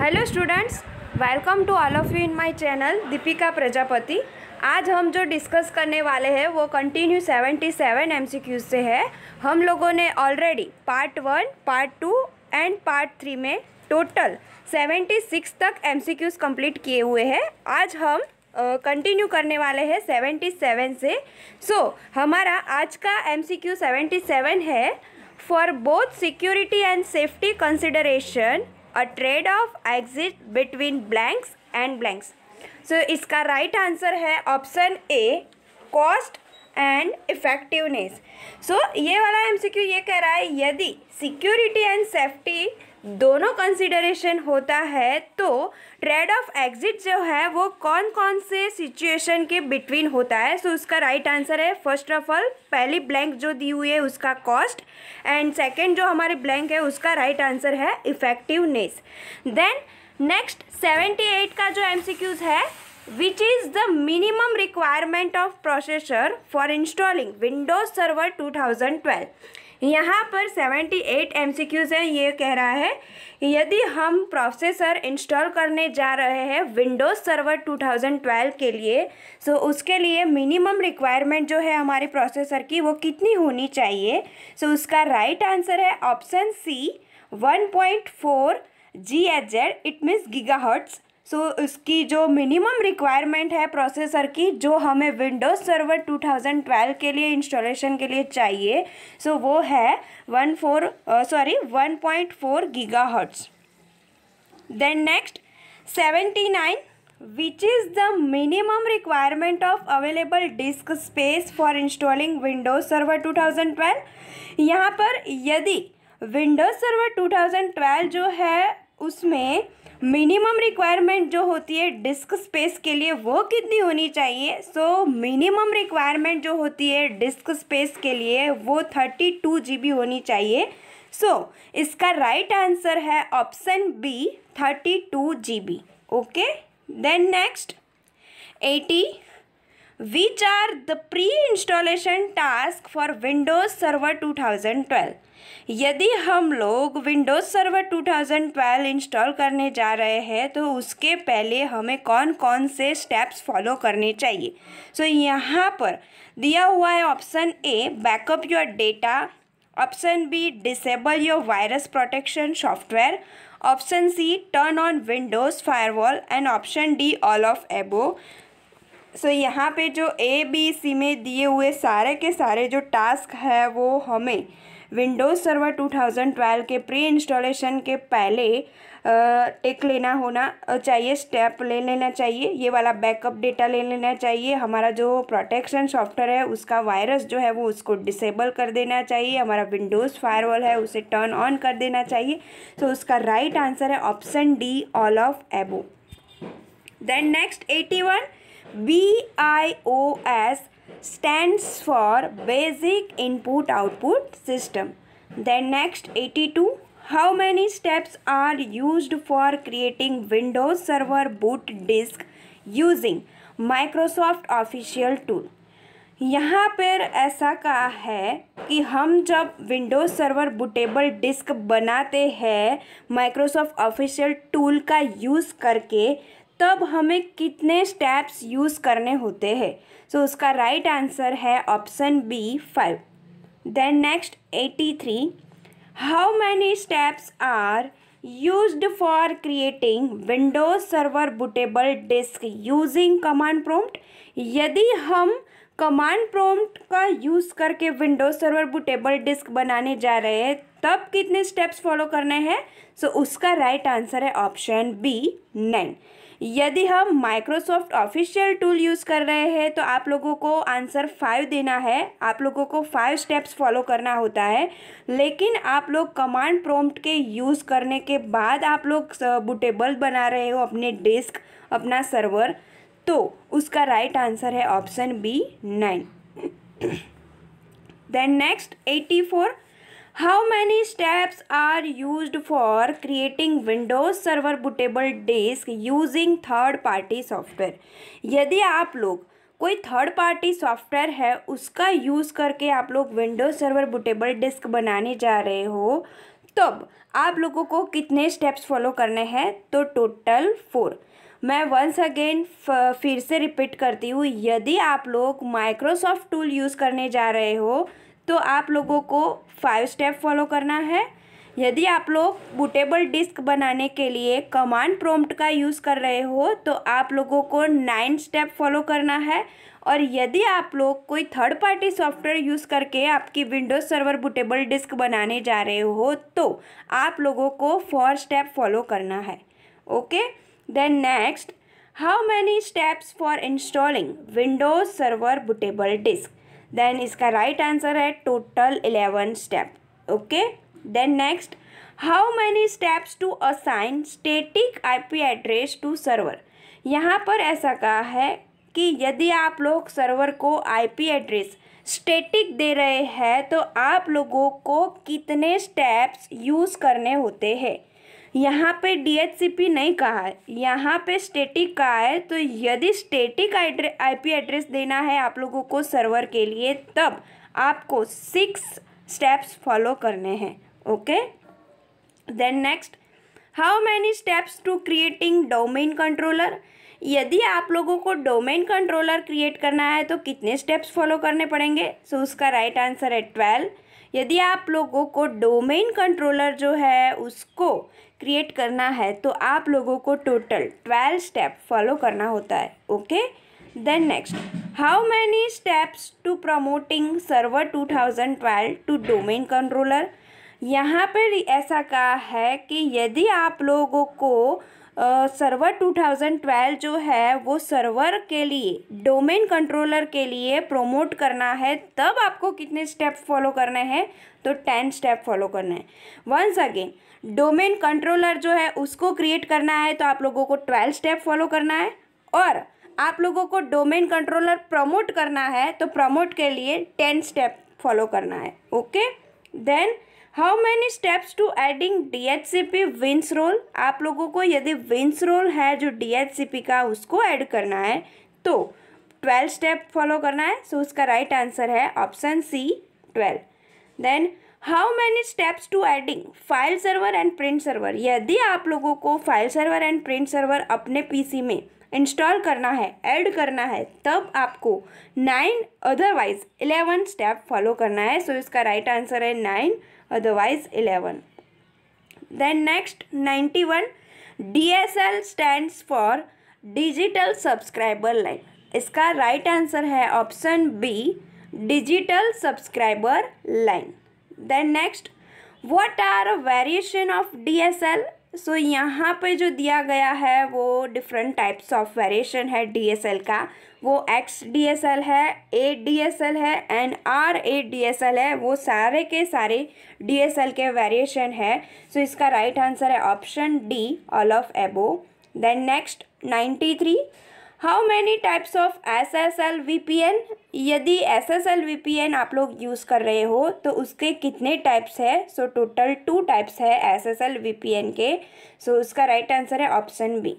Hello students welcome to all of you in my channel Deepika Prajapati आज हम जो discuss करने वाले हैं वो कंटिन्यू 77 एमसीक्यूज से है हम लोगों ने already part one part two and part three में टोटल 76 तक एमसीक्यूज कंप्लीट किए हुए हैं आज हम कंटिन्यू uh, करने वाले हैं 77 से सो so, हमारा आज का सेवेंटी सेवन है for both security and safety consideration a trade off exist between blanks and blanks so इसका राइट right आंसर है option A cost and effectiveness so ये वाला एमसीक्यू ये कह रहा है यदि सिक्योरिटी एंड सेफ्टी दोनों कंसिडरेशन होता है तो ट्रेड ऑफ एग्जिट जो है वो कौन कौन से सिचुएशन के बिटवीन होता है सो so, उसका राइट right आंसर है फर्स्ट ऑफ ऑल पहली ब्लैंक जो दी हुई है उसका कॉस्ट एंड सेकेंड जो हमारे ब्लैंक है उसका राइट right आंसर है effectiveness then next seventy eight का जो एम है which is the minimum requirement of processor for installing Windows server two thousand twelve यहाँ पर 78 एमसीक्यूज हैं ये कह रहा है यदि हम प्रोसेसर इंस्टॉल करने जा रहे हैं विंडोज़ सर्वर 2012 के लिए सो तो उसके लिए मिनिमम रिक्वायरमेंट जो है हमारे प्रोसेसर की वो कितनी होनी चाहिए सो तो उसका राइट right आंसर है option C 1.4 point four G H Z it means gigahertz so so, उसकी जो मिनिमम रिक्वायरमेंट है प्रोसेसर की जो हमें विंडोज़ सर्वर 2012 के लिए इंस्टॉलेशन के लिए चाहिए सो so, वो है one four sorry one point four gigahertz then next seventy nine which is the minimum requirement of available disk space for installing Windows server 2012 यहाँ पर यदि विंडोज सर्वर 2012 जो है उसमें मिनिमम रिक्वायरमेंट जो होती है डिस्क स्पेस के लिए वो कितनी होनी चाहिए सो मिनिमम रिक्वायरमेंट जो होती है डिस्क स्पेस के लिए वो थर्टी टू जी बी होनी चाहिए सो so, इसका राइट right आंसर है option B thirty two G B okay then next eighty are the pre installation task for Windows server two thousand twelve यदि हम लोग विंडोज़ सर्वर 2012 इंस्टॉल करने जा रहे हैं तो उसके पहले हमें कौन कौन से स्टेप्स फॉलो करने चाहिए सो so, यहाँ पर दिया हुआ है option A backup your data option B disable your virus protection software option C turn on Windows firewall and option D all of above so यहाँ पे जो ए बी सी में दिए हुए सारे के सारे जो टास्क है वो हमें विंडोज़ सर्वर 2012 के प्री इंस्टॉलेशन के पहले टेक लेना होना चाहिए स्टेप ले लेना चाहिए ये वाला बैकअप डेटा ले लेना चाहिए हमारा जो प्रोटेक्शन सॉफ्टवेयर है उसका वायरस जो है वो उसको डिसेबल कर देना चाहिए हमारा विंडोज़ फायरवॉल है उसे टर्न ऑन कर देना चाहिए तो उसका राइट right आंसर है option D all of above then next eighty one B I O S stands for Basic Input Output System. Then next 82. How many steps are used for creating Windows Server boot disk using Microsoft official tool? यहाँ पर ऐसा कहा है कि हम जब Windows server bootable disk बनाते हैं माइक्रोसॉफ्ट ऑफिशियल टूल का यूज़ करके तब हमें कितने स्टेप्स यूज करने होते हैं सो so, उसका राइट right आंसर है option B five then next eighty three how many steps are use for creating Windows server bootable disk using command prompt यदि हम कमांड प्रोम्प्ट का यूज़ करके Windows server bootable disk बनाने जा रहे हैं तब कितने स्टेप्स फॉलो करने हैं सो so, उसका राइट right आंसर है ऑप्शन बी नाइन यदि हम माइक्रोसॉफ्ट ऑफिशियल टूल यूज़ कर रहे हैं तो आप लोगों को आंसर फाइव देना है आप लोगों को फाइव स्टेप्स फॉलो करना होता है लेकिन आप लोग कमांड प्रॉम्प्ट के यूज़ करने के बाद आप लोग बुटेबल uh, बना रहे हो अपने डेस्क अपना सर्वर तो उसका राइट आंसर है option B nine then next eighty four How many steps are used for creating Windows Server bootable disk using third party software? यदि आप लोग कोई थर्ड पार्टी सॉफ्टवेयर है उसका यूज़ करके आप लोग विंडोज़ सर्वर बुटेबल डिस्क बनाने जा रहे हो तब आप लोगों को कितने स्टेप्स फॉलो करने हैं तो टोटल फोर मैं वंस अगेन फिर से रिपीट करती हूँ यदि आप लोग माइक्रोसॉफ्ट टूल यूज़ करने जा रहे हो तो आप लोगों को फाइव स्टेप फॉलो करना है यदि आप लोग बुटेबल डिस्क बनाने के लिए कमांड प्रोम्प्ट का यूज़ कर रहे हो तो आप लोगों को नाइन स्टेप फॉलो करना है और यदि आप लोग कोई थर्ड पार्टी सॉफ्टवेयर यूज़ करके आपकी विंडोज़ सर्वर बुटेबल डिस्क बनाने जा रहे हो तो आप लोगों को फोर स्टेप फॉलो करना है okay then next how many steps for installing Windows server bootable disk then इसका राइट right आंसर है total eleven step okay then next how many steps to assign static IP address to server यहाँ पर ऐसा कहा है कि यदि आप लोग सर्वर को आईपी एड्रेस स्टेटिक दे रहे हैं तो आप लोगों को कितने स्टेप्स यूज़ करने होते हैं यहाँ पे डी नहीं कहा है यहाँ पे स्टेटिक कहा है तो यदि स्टेटिक आईपी एड्रेस देना है आप लोगों को सर्वर के लिए तब आपको सिक्स स्टेप्स फॉलो करने हैं okay then next how many steps to creating domain controller यदि आप लोगों को डोमेन कंट्रोलर क्रिएट करना है तो कितने स्टेप्स फॉलो करने पड़ेंगे सो so, उसका राइट आंसर है ट्वेल्व यदि आप लोगों को डोमेन कंट्रोलर जो है उसको क्रिएट करना है तो आप लोगों को टोटल ट्वेल्व स्टेप फॉलो करना होता है okay then next how many steps to promoting server two thousand twelve to domain controller यहाँ पर ऐसा कहा है कि यदि आप लोगों को सर्वर 2012 जो है वो सर्वर के लिए डोमेन कंट्रोलर के लिए प्रोमोट करना है तब आपको कितने स्टेप फॉलो करने हैं तो टेन स्टेप फॉलो करने हैं वंस अगेन डोमेन कंट्रोलर जो है उसको क्रिएट करना है तो आप लोगों को ट्वेल्व स्टेप फॉलो करना है और आप लोगों को डोमेन कंट्रोलर प्रमोट करना है तो प्रमोट के लिए टेन स्टेप फॉलो करना है okay then how many steps to adding D H C P विंस रोल आप लोगों को यदि विंस रोल है जो डी एच सी पी का उसको ऐड करना है तो ट्वेल्व स्टेप फॉलो करना है सो so उसका राइट right आंसर है option C twelve then how many steps to adding file server and print server यदि आप लोगों को file server and print server अपने पी सी में इंस्टॉल करना है ऐड करना है तब आपको nine otherwise eleven step follow करना है सो so इसका राइट right आंसर है nine otherwise eleven then next ninety one D S L stand for digital subscriber line इसका राइट right आंसर है option B digital subscriber line then next are variation of D S L so so, यहाँ पे जो दिया गया है वो different types of variation है एल का वो एक्स एल है ए एल है एन आर ए एल है वो सारे के सारे एल के वेरिएशन है सो so, इसका राइट right आंसर है option D all of above then next ninety three how many types of S S L V P N यदि S S L V P N आप लोग use कर रहे हो तो उसके कितने टाइप्स है सो टोटल टू टाइप्स है S S L V P N के सो so, उसका राइट right आंसर है option B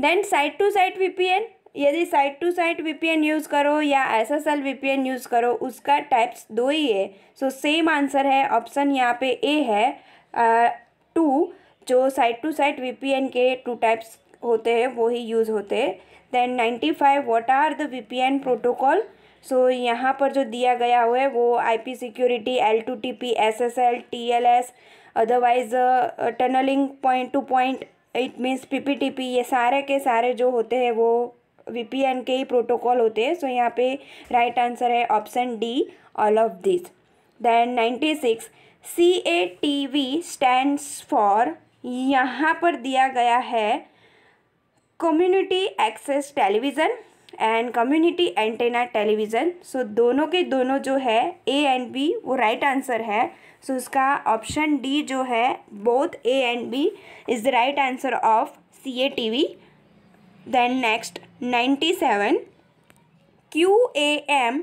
then side to side V P N यदि side to side V P N use करो या S S L V P N use करो उसका types दो ही है सो सेम आंसर है ऑप्शन यहाँ पे ए है टू जो side to side V P N के टू टाइप्स होते हैं वो ही यूज़ होते हैं then ninety five what are the V P N protocol so so, यहाँ पर जो दिया गया हुआ है वो IP security L two T P S S L T L S otherwise tunneling point to point it means P P T P ये सारे के सारे जो होते हैं वो वी पी एन के ही प्रोटोकॉल होते हैं सो so, यहाँ पे राइट right आंसर है option D all of this then ninety six C A T V stands for यहाँ पर दिया गया है community access television and community antenna television so दोनों के दोनों जो है ए एंड बी वो राइट right आंसर है सो so, इसका ऑप्शन डी जो है both A and B is the right answer of C A T V then next ninety seven Q A M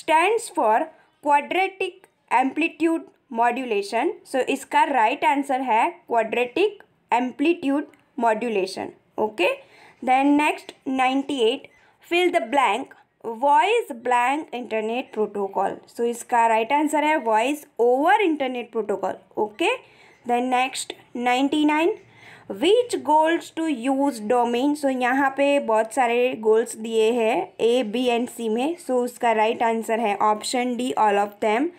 stands for quadratic amplitude modulation so इसका right right answer है quadratic amplitude modulation okay then next ninety eight fill the blank voice blank internet protocol so इसका right answer है voice over internet protocol okay then next ninety nine which goals to use domain so यहाँ पे बहुत सारे goals दिए हैं A B and C में so so, उसका राइट right आंसर है option D all of them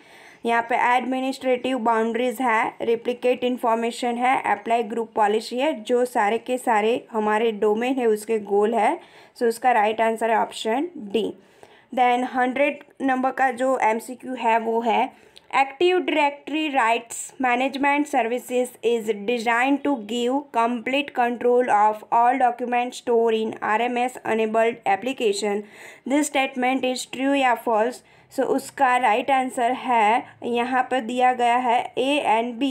यहाँ पे एडमिनिस्ट्रेटिव बाउंड्रीज है रिप्लिकेट इन्फॉर्मेशन है अप्लाई ग्रुप पॉलिसी है जो सारे के सारे हमारे डोमेन है उसके गोल है सो so उसका राइट right आंसर है option D then hundred number का जो एम है वो है active directory rights management services is design to give complete control of all document store in RMS enabled application this statement is true या false so so, उसका right right answer है यहाँ पर दिया गया है ए एंड बी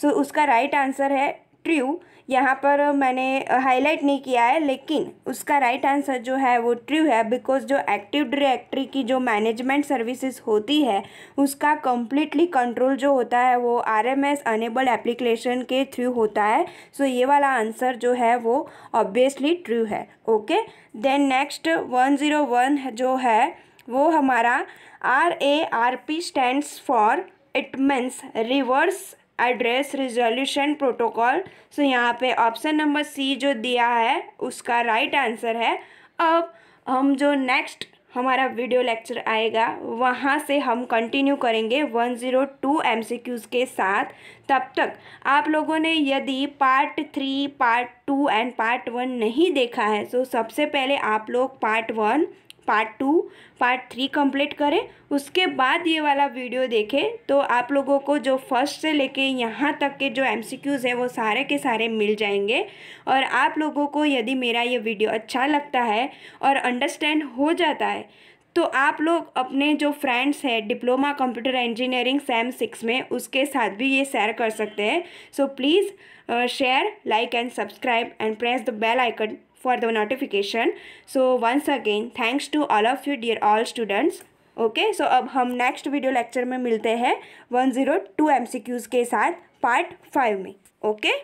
सो उसका right right answer है ट्रू यहाँ पर मैंने हाईलाइट नहीं किया है लेकिन उसका राइट right आंसर जो है वो ट्रू है बिकॉज जो एक्टिव डायरेक्टरी की जो मैनेजमेंट सर्विसेज होती है उसका कम्प्लीटली कंट्रोल जो होता है वो R M S enable application के थ्रू होता है सो so ये वाला आंसर जो है वो ऑब्वियसली ट्रू है okay then next one zero one जो है वो हमारा R A R P stands for it means reverse address resolution protocol so यहाँ पे ऑप्शन नंबर सी जो दिया है उसका राइट right आंसर है अब हम जो नेक्स्ट हमारा वीडियो लेक्चर आएगा वहाँ से हम कंटिन्यू करेंगे 102 ज़ीरो टू के साथ तब तक आप लोगों ने यदि part three part two and part one नहीं देखा है तो सबसे पहले आप लोग part one part two part three complete करें उसके बाद ये वाला वीडियो देखें तो आप लोगों को जो फर्स्ट से लेके यहाँ तक के जो एमसीक्यूज़ है वो सारे के सारे मिल जाएंगे और आप लोगों को यदि मेरा ये वीडियो अच्छा लगता है और अंडरस्टैंड हो जाता है तो आप लोग अपने जो फ्रेंड्स हैं diploma computer engineering sem six में उसके साथ भी ये शेयर कर सकते हैं so please share like and subscribe and press the bell icon for the notification. So once again thanks to all of you dear all students. Okay okay, so so अब हम नेक्स्ट वीडियो लेक्चर में मिलते हैं 102 zero two M के साथ part five में okay okay?